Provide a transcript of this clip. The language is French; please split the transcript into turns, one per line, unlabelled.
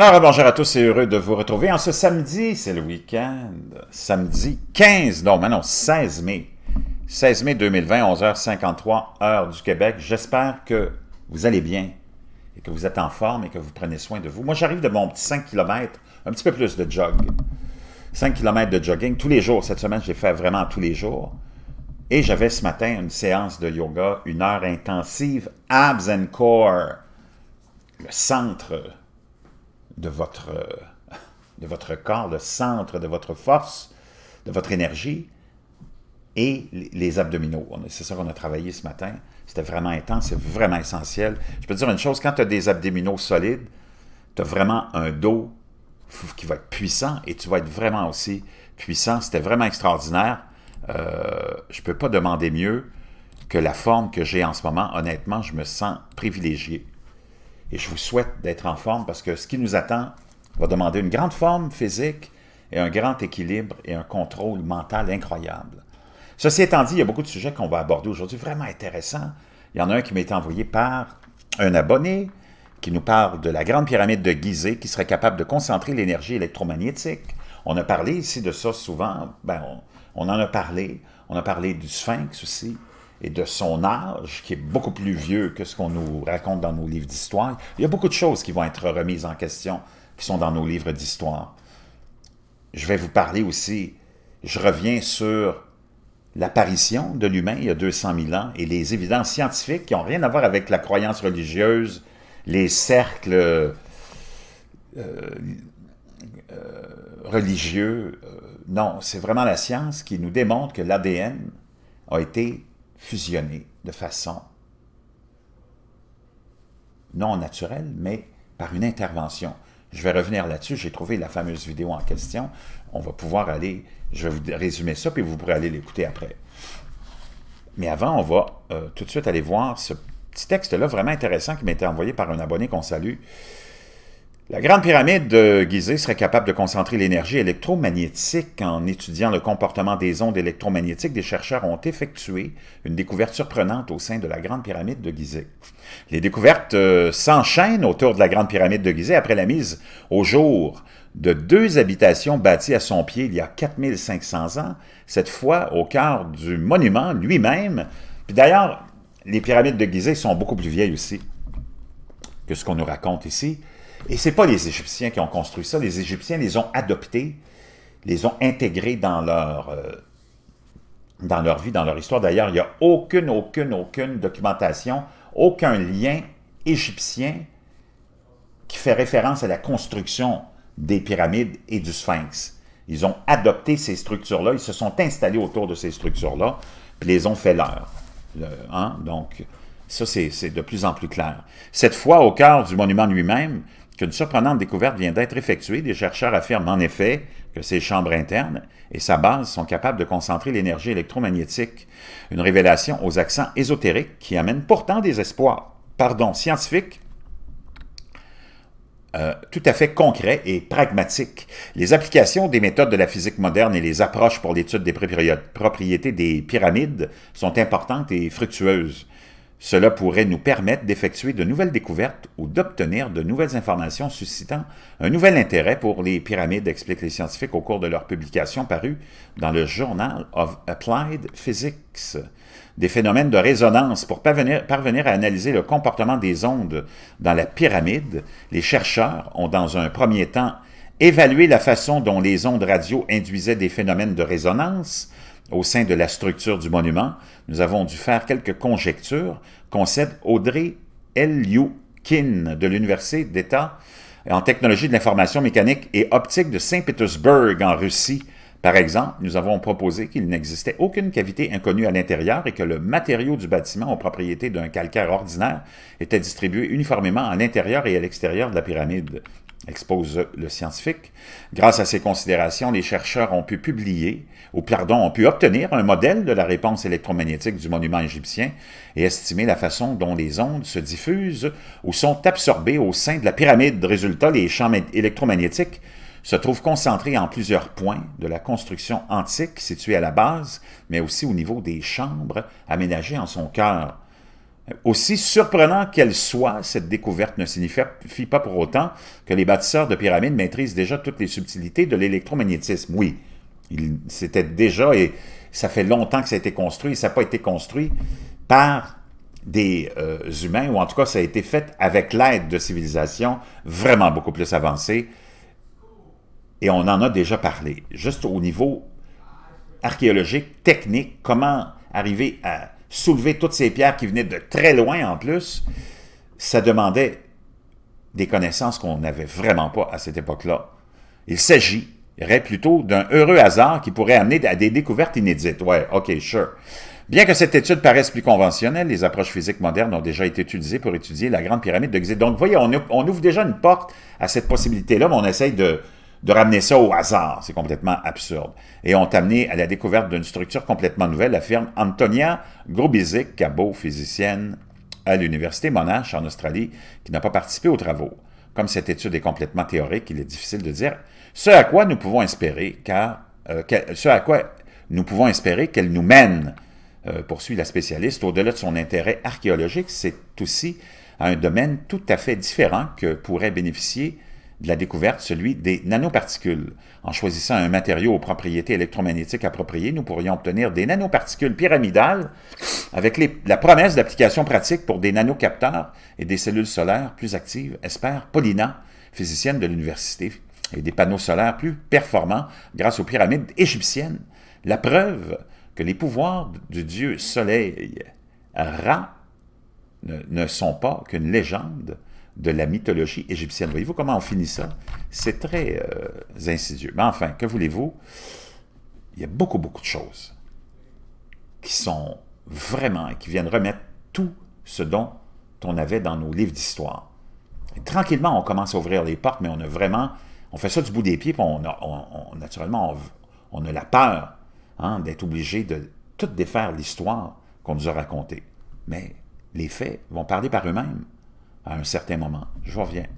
Alors, bonjour à tous et heureux de vous retrouver en ce samedi, c'est le week-end, samedi 15, non, mais non, 16 mai, 16 mai 2020, 11h53, heure du Québec. J'espère que vous allez bien et que vous êtes en forme et que vous prenez soin de vous. Moi, j'arrive de mon petit 5 km, un petit peu plus de jog, 5 km de jogging tous les jours. Cette semaine, j'ai fait vraiment tous les jours. Et j'avais ce matin une séance de yoga, une heure intensive, abs and core, le centre de votre, euh, de votre corps, le centre de votre force, de votre énergie, et les abdominaux. C'est ça qu'on a travaillé ce matin. C'était vraiment intense, c'est vraiment essentiel. Je peux te dire une chose, quand tu as des abdominaux solides, tu as vraiment un dos qui va être puissant et tu vas être vraiment aussi puissant. C'était vraiment extraordinaire. Euh, je ne peux pas demander mieux que la forme que j'ai en ce moment. Honnêtement, je me sens privilégié. Et je vous souhaite d'être en forme parce que ce qui nous attend va demander une grande forme physique et un grand équilibre et un contrôle mental incroyable. Ceci étant dit, il y a beaucoup de sujets qu'on va aborder aujourd'hui vraiment intéressants. Il y en a un qui m'est envoyé par un abonné qui nous parle de la grande pyramide de Gizeh qui serait capable de concentrer l'énergie électromagnétique. On a parlé ici de ça souvent, ben, on en a parlé, on a parlé du sphinx aussi et de son âge, qui est beaucoup plus vieux que ce qu'on nous raconte dans nos livres d'histoire, il y a beaucoup de choses qui vont être remises en question, qui sont dans nos livres d'histoire. Je vais vous parler aussi, je reviens sur l'apparition de l'humain il y a 200 000 ans et les évidences scientifiques qui n'ont rien à voir avec la croyance religieuse, les cercles euh, euh, religieux. Euh, non, c'est vraiment la science qui nous démontre que l'ADN a été fusionner de façon non naturelle, mais par une intervention. Je vais revenir là-dessus, j'ai trouvé la fameuse vidéo en question. On va pouvoir aller, je vais vous résumer ça, puis vous pourrez aller l'écouter après. Mais avant, on va euh, tout de suite aller voir ce petit texte-là vraiment intéressant qui m'a été envoyé par un abonné qu'on salue, la Grande Pyramide de Gizeh serait capable de concentrer l'énergie électromagnétique. En étudiant le comportement des ondes électromagnétiques, des chercheurs ont effectué une découverte surprenante au sein de la Grande Pyramide de Gizeh. Les découvertes euh, s'enchaînent autour de la Grande Pyramide de Gizeh après la mise au jour de deux habitations bâties à son pied il y a 4500 ans, cette fois au cœur du monument lui-même. Puis d'ailleurs, les pyramides de Gizeh sont beaucoup plus vieilles aussi que ce qu'on nous raconte ici. Et ce n'est pas les Égyptiens qui ont construit ça. Les Égyptiens les ont adoptés, les ont intégrés dans leur, euh, dans leur vie, dans leur histoire. D'ailleurs, il n'y a aucune, aucune, aucune documentation, aucun lien égyptien qui fait référence à la construction des pyramides et du sphinx. Ils ont adopté ces structures-là, ils se sont installés autour de ces structures-là, puis les ont fait leurs. Hein. Donc, ça, c'est de plus en plus clair. Cette fois, au cœur du monument lui-même, qu'une surprenante découverte vient d'être effectuée. Des chercheurs affirment en effet que ces chambres internes et sa base sont capables de concentrer l'énergie électromagnétique. Une révélation aux accents ésotériques qui amène pourtant des espoirs, pardon, scientifiques euh, tout à fait concrets et pragmatiques. Les applications des méthodes de la physique moderne et les approches pour l'étude des propriétés des pyramides sont importantes et fructueuses. Cela pourrait nous permettre d'effectuer de nouvelles découvertes ou d'obtenir de nouvelles informations suscitant un nouvel intérêt pour les pyramides, expliquent les scientifiques au cours de leur publication parue dans le Journal of Applied Physics. Des phénomènes de résonance pour parvenir, parvenir à analyser le comportement des ondes dans la pyramide, les chercheurs ont dans un premier temps évalué la façon dont les ondes radio induisaient des phénomènes de résonance, au sein de la structure du monument, nous avons dû faire quelques conjectures concède Audrey Elioukin de l'Université d'État en technologie de l'information mécanique et optique de Saint-Pétersbourg en Russie. Par exemple, nous avons proposé qu'il n'existait aucune cavité inconnue à l'intérieur et que le matériau du bâtiment aux propriétés d'un calcaire ordinaire était distribué uniformément à l'intérieur et à l'extérieur de la pyramide expose le scientifique. Grâce à ces considérations, les chercheurs ont pu publier, ou pardon, ont pu obtenir un modèle de la réponse électromagnétique du monument égyptien et estimer la façon dont les ondes se diffusent ou sont absorbées au sein de la pyramide. Résultat, les champs électromagnétiques se trouvent concentrés en plusieurs points de la construction antique située à la base, mais aussi au niveau des chambres aménagées en son cœur. Aussi surprenant qu'elle soit, cette découverte ne signifie pas pour autant que les bâtisseurs de pyramides maîtrisent déjà toutes les subtilités de l'électromagnétisme. Oui, c'était déjà, et ça fait longtemps que ça a été construit, et ça n'a pas été construit par des euh, humains, ou en tout cas, ça a été fait avec l'aide de civilisations vraiment beaucoup plus avancées, et on en a déjà parlé. Juste au niveau archéologique, technique, comment arriver à soulever toutes ces pierres qui venaient de très loin en plus, ça demandait des connaissances qu'on n'avait vraiment pas à cette époque-là. Il s'agirait plutôt d'un heureux hasard qui pourrait amener à des découvertes inédites. Ouais, ok, sure. Bien que cette étude paraisse plus conventionnelle, les approches physiques modernes ont déjà été utilisées pour étudier la grande pyramide de Gizeh. Donc, vous voyez, on, on ouvre déjà une porte à cette possibilité-là, mais on essaye de, de ramener ça au hasard, c'est complètement absurde. Et ont amené à la découverte d'une structure complètement nouvelle, affirme Antonia Grobizic, cabot physicienne à l'Université Monash en Australie, qui n'a pas participé aux travaux. Comme cette étude est complètement théorique, il est difficile de dire ce à quoi nous pouvons espérer, car euh, ce à quoi nous pouvons espérer qu'elle nous mène, euh, poursuit la spécialiste, au-delà de son intérêt archéologique, c'est aussi un domaine tout à fait différent que pourrait bénéficier de la découverte, celui des nanoparticules. En choisissant un matériau aux propriétés électromagnétiques appropriées, nous pourrions obtenir des nanoparticules pyramidales avec la promesse d'application pratique pour des nanocapteurs et des cellules solaires plus actives, espère Paulina, physicienne de l'université, et des panneaux solaires plus performants grâce aux pyramides égyptiennes. La preuve que les pouvoirs du dieu soleil Ra ne, sont pas qu'une légende de la mythologie égyptienne. Voyez-vous comment on finit ça? C'est très euh, insidieux. Mais enfin, que voulez-vous? Il y a beaucoup, beaucoup de choses qui sont vraiment, qui viennent remettre tout ce dont on avait dans nos livres d'histoire. Tranquillement, on commence à ouvrir les portes, mais on a vraiment, on fait ça du bout des pieds, puis on, a, naturellement, on, a la peur hein, d'être obligé de tout défaire l'histoire qu'on nous a racontée. Mais les faits vont parler par eux-mêmes à un certain moment. Je reviens.